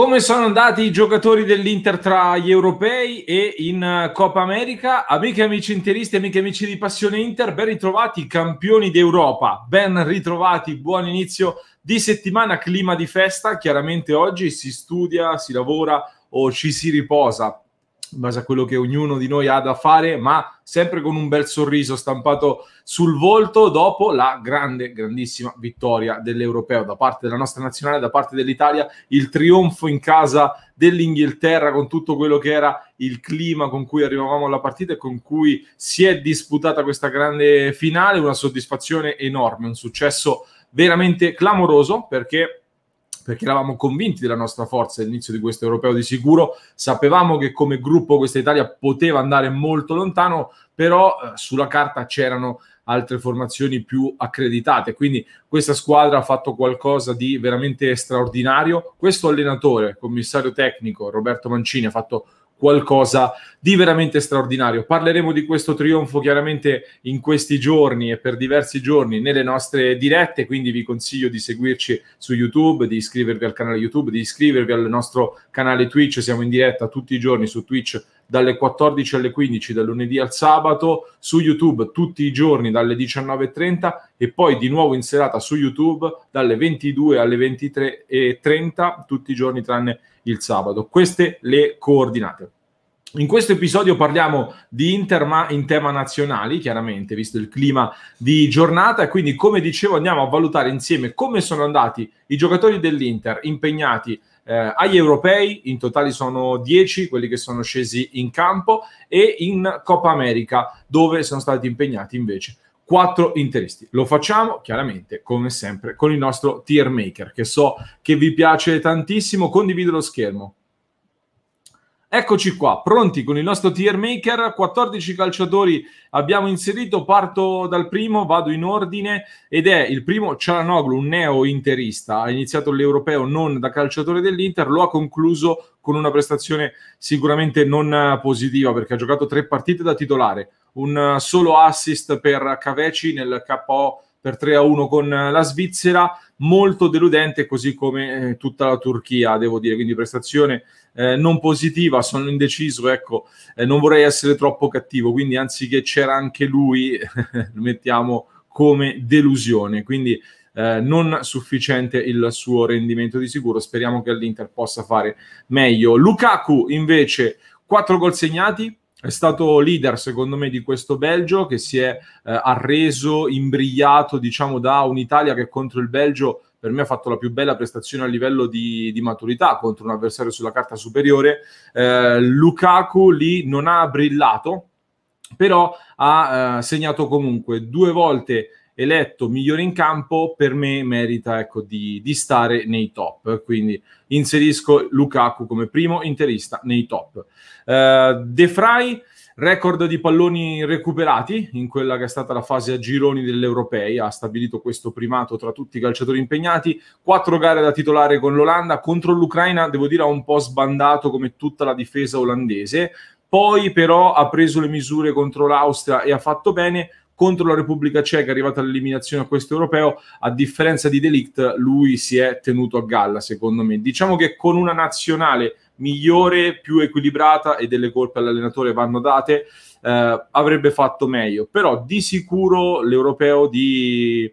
Come sono andati i giocatori dell'Inter tra gli europei e in eh, Coppa America? Amiche e amici interisti, amiche e amici di Passione Inter, ben ritrovati campioni d'Europa, ben ritrovati, buon inizio di settimana, clima di festa, chiaramente oggi si studia, si lavora o ci si riposa, in base a quello che ognuno di noi ha da fare, ma sempre con un bel sorriso stampato sul volto dopo la grande, grandissima vittoria dell'Europeo da parte della nostra nazionale, da parte dell'Italia, il trionfo in casa dell'Inghilterra con tutto quello che era il clima con cui arrivavamo alla partita e con cui si è disputata questa grande finale, una soddisfazione enorme, un successo veramente clamoroso perché perché eravamo convinti della nostra forza all'inizio di questo europeo di sicuro, sapevamo che come gruppo questa Italia poteva andare molto lontano, però eh, sulla carta c'erano altre formazioni più accreditate, quindi questa squadra ha fatto qualcosa di veramente straordinario. Questo allenatore, commissario tecnico Roberto Mancini, ha fatto qualcosa qualcosa di veramente straordinario. Parleremo di questo trionfo chiaramente in questi giorni e per diversi giorni nelle nostre dirette, quindi vi consiglio di seguirci su YouTube, di iscrivervi al canale YouTube, di iscrivervi al nostro canale Twitch, siamo in diretta tutti i giorni su Twitch dalle 14 alle 15 dal lunedì al sabato su YouTube tutti i giorni dalle 19.30 e poi di nuovo in serata su YouTube dalle 22 alle 23.30 tutti i giorni tranne il sabato. Queste le coordinate. In questo episodio parliamo di Inter ma in tema nazionali, chiaramente, visto il clima di giornata, e quindi come dicevo andiamo a valutare insieme come sono andati i giocatori dell'Inter impegnati eh, agli europei, in totale sono 10 quelli che sono scesi in campo, e in Coppa America dove sono stati impegnati invece quattro interisti. Lo facciamo chiaramente, come sempre, con il nostro tier maker, che so che vi piace tantissimo, condivido lo schermo Eccoci qua, pronti con il nostro tier maker, 14 calciatori abbiamo inserito, parto dal primo, vado in ordine ed è il primo Cialanoglu, un neo interista, ha iniziato l'europeo non da calciatore dell'Inter, lo ha concluso con una prestazione sicuramente non positiva perché ha giocato tre partite da titolare, un solo assist per Caveci nel KO per 3 a 1 con la Svizzera, molto deludente, così come eh, tutta la Turchia, devo dire. Quindi prestazione eh, non positiva, sono indeciso, ecco, eh, non vorrei essere troppo cattivo, quindi anziché c'era anche lui, lo mettiamo come delusione, quindi eh, non sufficiente il suo rendimento di sicuro, speriamo che l'Inter possa fare meglio. Lukaku invece quattro gol segnati, è stato leader, secondo me, di questo Belgio che si è eh, arreso, imbrigliato, diciamo, da un'Italia che contro il Belgio per me ha fatto la più bella prestazione a livello di, di maturità contro un avversario sulla carta superiore. Eh, Lukaku lì non ha brillato, però ha eh, segnato comunque due volte eletto migliore in campo, per me merita ecco, di, di, stare nei top. Quindi inserisco Lukaku come primo interista nei top. Uh, De Frey, record di palloni recuperati in quella che è stata la fase a gironi dell'Europei, ha stabilito questo primato tra tutti i calciatori impegnati, quattro gare da titolare con l'Olanda, contro l'Ucraina devo dire ha un po' sbandato come tutta la difesa olandese, poi però ha preso le misure contro l'Austria e ha fatto bene, contro la Repubblica Ceca, arrivata all'eliminazione a questo europeo, a differenza di Delict, lui si è tenuto a galla, secondo me. Diciamo che con una nazionale migliore, più equilibrata e delle colpe all'allenatore vanno date, eh, avrebbe fatto meglio. Però di sicuro l'europeo di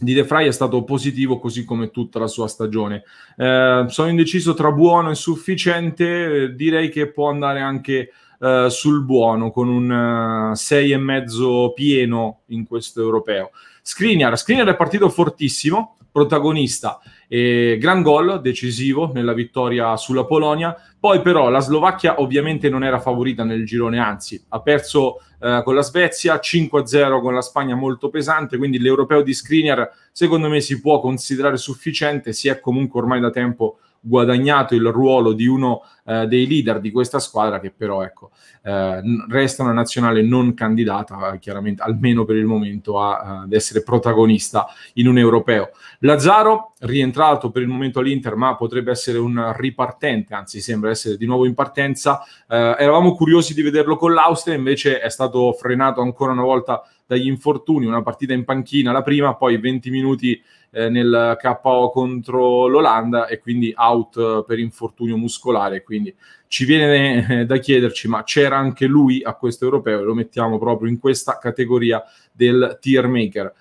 di De Frey è stato positivo così come tutta la sua stagione. Eh, sono indeciso tra buono e sufficiente, direi che può andare anche eh, sul buono con un 6,5 eh, pieno in questo europeo. Skriniar, Skriniar è partito fortissimo, protagonista, e gran gol decisivo nella vittoria sulla Polonia. Poi però la Slovacchia ovviamente non era favorita nel girone, anzi ha perso eh, con la Svezia 5-0 con la Spagna molto pesante, quindi l'europeo di Skriniar secondo me si può considerare sufficiente, si è comunque ormai da tempo guadagnato il ruolo di uno eh, dei leader di questa squadra che però ecco, eh, resta una nazionale non candidata eh, chiaramente almeno per il momento a, eh, ad essere protagonista in un europeo. Lazzaro rientrato per il momento all'Inter ma potrebbe essere un ripartente, anzi sembra essere di nuovo in partenza. Eh, eravamo curiosi di vederlo con l'Austria, invece è stato frenato ancora una volta dagli infortuni, una partita in panchina la prima, poi 20 minuti eh, nel KO contro l'Olanda e quindi out per infortunio muscolare. Quindi ci viene eh, da chiederci, ma c'era anche lui a questo europeo? Lo mettiamo proprio in questa categoria del tier maker.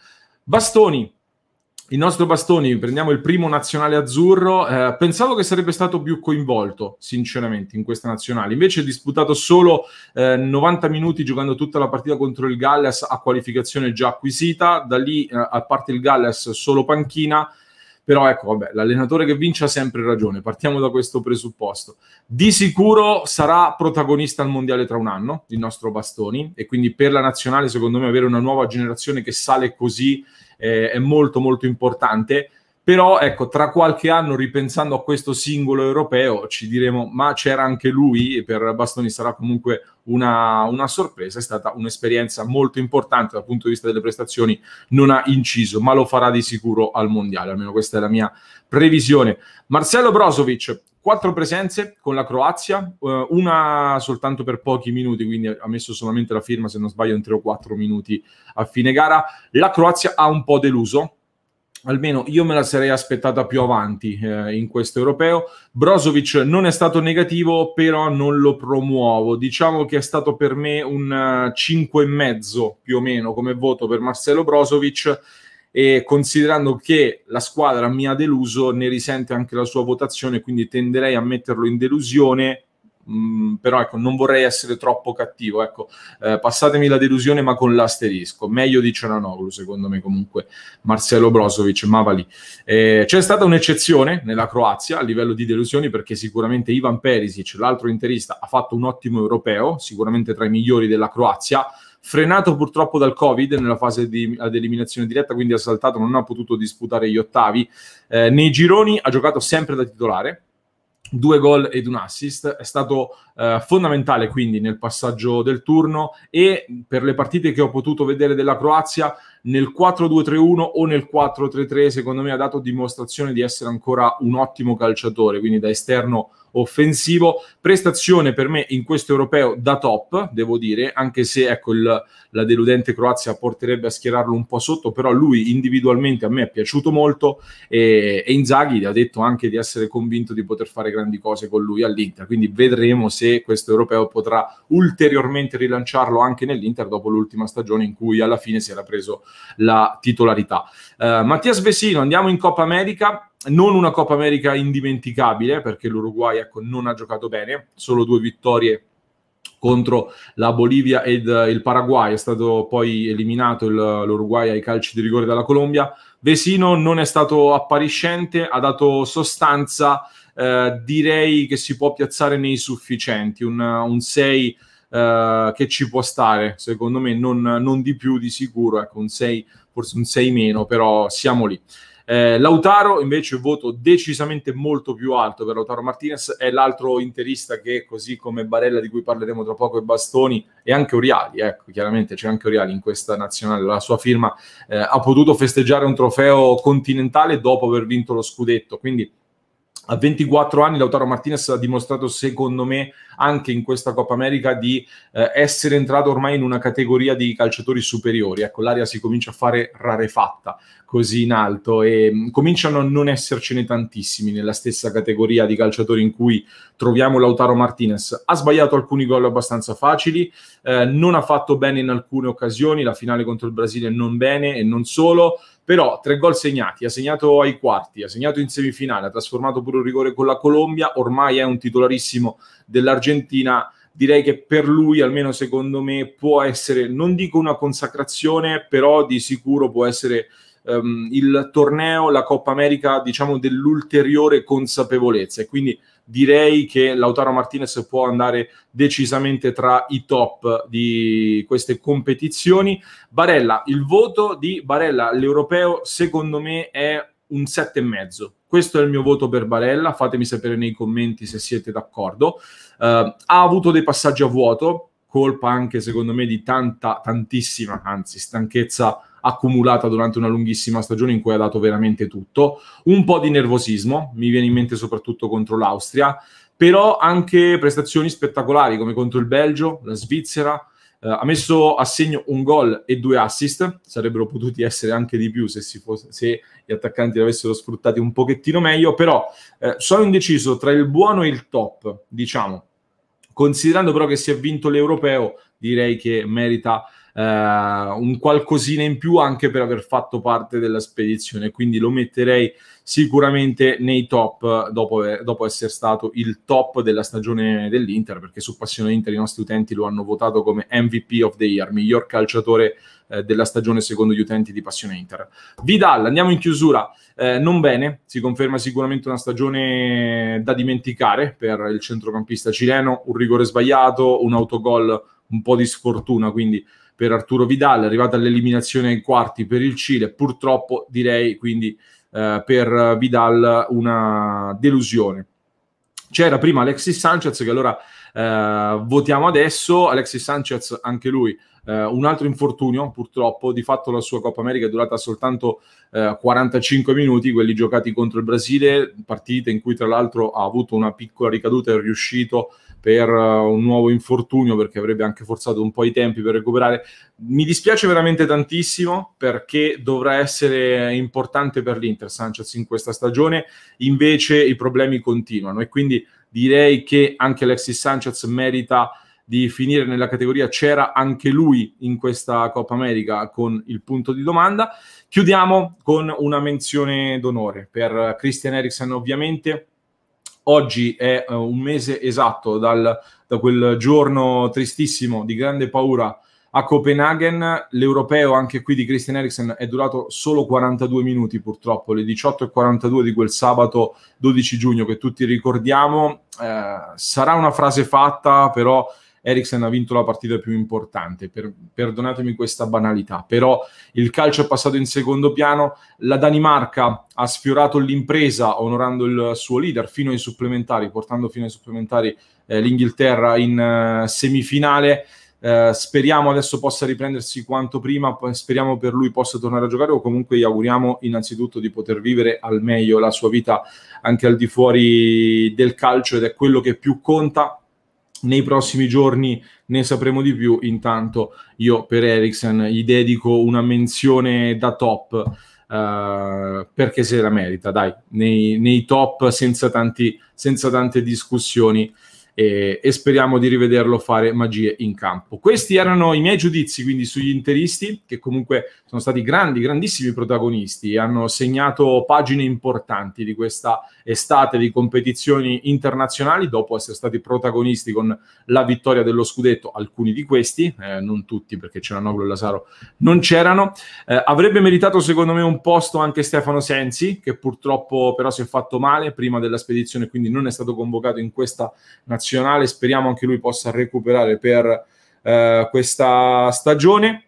Bastoni, il nostro Bastoni, prendiamo il primo nazionale azzurro, eh, pensavo che sarebbe stato più coinvolto, sinceramente, in questa nazionale. Invece ha disputato solo eh, 90 minuti giocando tutta la partita contro il Galles a qualificazione già acquisita, da lì eh, a parte il Galles solo panchina, però ecco, vabbè, l'allenatore che vince ha sempre ragione, partiamo da questo presupposto. Di sicuro sarà protagonista al Mondiale tra un anno, il nostro Bastoni, e quindi per la nazionale, secondo me, avere una nuova generazione che sale così eh, è molto molto importante. Però ecco, tra qualche anno, ripensando a questo singolo europeo, ci diremo: ma c'era anche lui, e per Bastoni sarà comunque una, una, sorpresa. È stata un'esperienza molto importante dal punto di vista delle prestazioni, non ha inciso, ma lo farà di sicuro al mondiale. Almeno questa è la mia previsione. Marcello Brozovic, quattro presenze con la Croazia, eh, una soltanto per pochi minuti, quindi ha messo solamente la firma, se non sbaglio, in tre o quattro minuti a fine gara. La Croazia ha un po' deluso, almeno io me la sarei aspettata più avanti eh, in questo europeo. Brozovic non è stato negativo, però non lo promuovo. Diciamo che è stato per me un 5,5 eh, più o meno come voto per Marcelo Brozovic e considerando che la squadra mi ha deluso, ne risente anche la sua votazione, quindi tenderei a metterlo in delusione. Mh, mm, però ecco, non vorrei essere troppo cattivo. Ecco, eh, passatemi la delusione, ma con l'asterisco. Meglio di Cernanoglu, secondo me, comunque Marcelo Brozovic, ma va lì. Eh, c'è stata un'eccezione nella Croazia a livello di delusioni, perché sicuramente Ivan Perisic, l'altro interista, ha fatto un ottimo europeo, sicuramente tra i migliori della Croazia frenato purtroppo dal Covid nella fase di, ad eliminazione diretta, quindi ha saltato, non ha potuto disputare gli ottavi. Eh, nei gironi ha giocato sempre da titolare, due gol ed un assist, è stato eh, fondamentale quindi nel passaggio del turno e per le partite che ho potuto vedere della Croazia nel 4-2-3-1 o nel 4-3-3 secondo me ha dato dimostrazione di essere ancora un ottimo calciatore, quindi da esterno offensivo. Prestazione per me in questo europeo da top, devo dire, anche se ecco il, la deludente Croazia porterebbe a schierarlo un po' sotto, però lui individualmente a me è piaciuto molto e, e Inzaghi ha detto anche di essere convinto di poter fare grandi cose con lui all'Inter, quindi vedremo se questo europeo potrà ulteriormente rilanciarlo anche nell'Inter dopo l'ultima stagione in cui alla fine si era preso la titolarità. Uh, Mattias Vesino, andiamo in Coppa America non una Coppa America indimenticabile, perché l'Uruguay ecco, non ha giocato bene, solo due vittorie contro la Bolivia ed eh, il Paraguay, è stato poi eliminato il, l'Uruguay ai calci di rigore dalla Colombia. Vesino non è stato appariscente, ha dato sostanza, eh, direi che si può piazzare nei sufficienti, un, 6 eh, che ci può stare, secondo me non, non di più di sicuro, ecco, un 6, forse un 6 meno, però siamo lì. Eh, Lautaro invece voto decisamente molto più alto per Lautaro Martinez, è l'altro interista che così come Barella di cui parleremo tra poco e Bastoni e anche Oriali, ecco chiaramente c'è anche Oriali in questa nazionale, la sua firma eh, ha potuto festeggiare un trofeo continentale dopo aver vinto lo scudetto, quindi a 24 anni Lautaro Martinez ha dimostrato, secondo me, anche in questa Coppa America di eh, essere entrato ormai in una categoria di calciatori superiori. Ecco, l'aria si comincia a fare rarefatta così in alto e mh, mm, cominciano a non essercene tantissimi nella stessa categoria di calciatori in cui troviamo Lautaro Martinez. Ha sbagliato alcuni gol abbastanza facili, eh, non ha fatto bene in alcune occasioni, la finale contro il Brasile non bene e non solo però tre gol segnati, ha segnato ai quarti, ha segnato in semifinale, ha trasformato pure un rigore con la Colombia, ormai è un titolarissimo dell'Argentina, direi che per lui, almeno secondo me, può essere, non dico una consacrazione, però di sicuro può essere um, il torneo, la Coppa America, diciamo, dell'ulteriore consapevolezza e quindi direi che Lautaro Martinez può andare decisamente tra i top di queste competizioni. Barella, il voto di Barella all'europeo secondo me è un 7,5. Questo è il mio voto per Barella, fatemi sapere nei commenti se siete d'accordo. Uh, ha avuto dei passaggi a vuoto, colpa anche secondo me di tanta, tantissima, anzi stanchezza accumulata durante una lunghissima stagione in cui ha dato veramente tutto. Un po' di nervosismo, mi viene in mente soprattutto contro l'Austria, però anche prestazioni spettacolari come contro il Belgio, la Svizzera. Eh, ha messo a segno un gol e due assist, sarebbero potuti essere anche di più se, fosse, se gli attaccanti l'avessero avessero sfruttati un pochettino meglio, però eh, sono indeciso tra il buono e il top, diciamo. Considerando però che si è vinto l'europeo, direi che merita eh, un qualcosina in più anche per aver fatto parte della spedizione, quindi lo metterei sicuramente nei top dopo, dopo essere stato il top della stagione dell'Inter, perché su Passione Inter i nostri utenti lo hanno votato come MVP of the Year, miglior calciatore eh, della stagione secondo gli utenti di Passione Inter. Vidal, andiamo in chiusura. Eh, non bene, si conferma sicuramente una stagione da dimenticare per il centrocampista cileno, un rigore sbagliato, un autogol un po' di sfortuna, quindi per Arturo Vidal, è arrivata all'eliminazione in quarti per il Cile, purtroppo direi quindi eh, per Vidal una delusione. C'era prima Alexis Sanchez che allora eh, votiamo adesso, Alexis Sanchez anche lui eh, un altro infortunio purtroppo, di fatto la sua Coppa America è durata soltanto eh, 45 minuti, quelli giocati contro il Brasile, partite in cui tra l'altro ha avuto una piccola ricaduta e è riuscito per eh, un nuovo infortunio perché avrebbe anche forzato un po' i tempi per recuperare. Mi dispiace veramente tantissimo perché dovrà essere importante per l'Inter Sanchez in questa stagione, invece i problemi continuano e quindi direi che anche Alexis Sanchez merita di finire nella categoria c'era anche lui in questa Coppa America con il punto di domanda. Chiudiamo con una menzione d'onore per Christian Eriksen ovviamente. Oggi è uh, un mese esatto dal, da quel giorno tristissimo di grande paura a Copenaghen. L'europeo anche qui di Christian Eriksen è durato solo 42 minuti purtroppo, le 18.42 di quel sabato 12 giugno che tutti ricordiamo. Eh, sarà una frase fatta, però Eriksen ha vinto la partita più importante, per, perdonatemi questa banalità, però il calcio è passato in secondo piano, la Danimarca ha sfiorato l'impresa onorando il suo leader fino ai supplementari, portando fino ai supplementari eh, l'Inghilterra in eh, semifinale. Eh, speriamo adesso possa riprendersi quanto prima, speriamo per lui possa tornare a giocare o comunque gli auguriamo innanzitutto di poter vivere al meglio la sua vita anche al di fuori del calcio ed è quello che più conta nei prossimi giorni ne sapremo di più. Intanto io per Ericsson gli dedico una menzione da top. Uh, perché se la merita, dai, nei, nei top senza, tanti, senza tante discussioni e, e speriamo di rivederlo fare magie in campo. Questi erano i miei giudizi quindi sugli interisti che comunque sono stati grandi, grandissimi protagonisti e hanno segnato pagine importanti di questa estate di competizioni internazionali dopo essere stati protagonisti con la vittoria dello scudetto, alcuni di questi, eh, non tutti perché c'era Noglo e Lasaro, non c'erano. Eh, avrebbe meritato secondo me un posto anche Stefano Sensi che purtroppo però si è fatto male prima della spedizione quindi non è stato convocato in questa nazionale nazionale, speriamo anche lui possa recuperare per eh, questa stagione.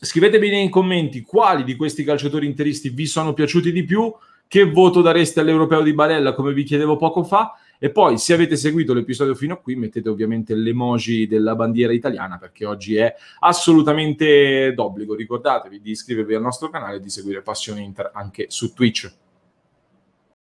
Scrivetemi nei commenti quali di questi calciatori interisti vi sono piaciuti di più, che voto dareste all'Europeo di Barella come vi chiedevo poco fa e poi se avete seguito l'episodio fino a qui mettete ovviamente l'emoji della bandiera italiana perché oggi è assolutamente d'obbligo ricordatevi di iscrivervi al nostro canale e di seguire Passione Inter anche su Twitch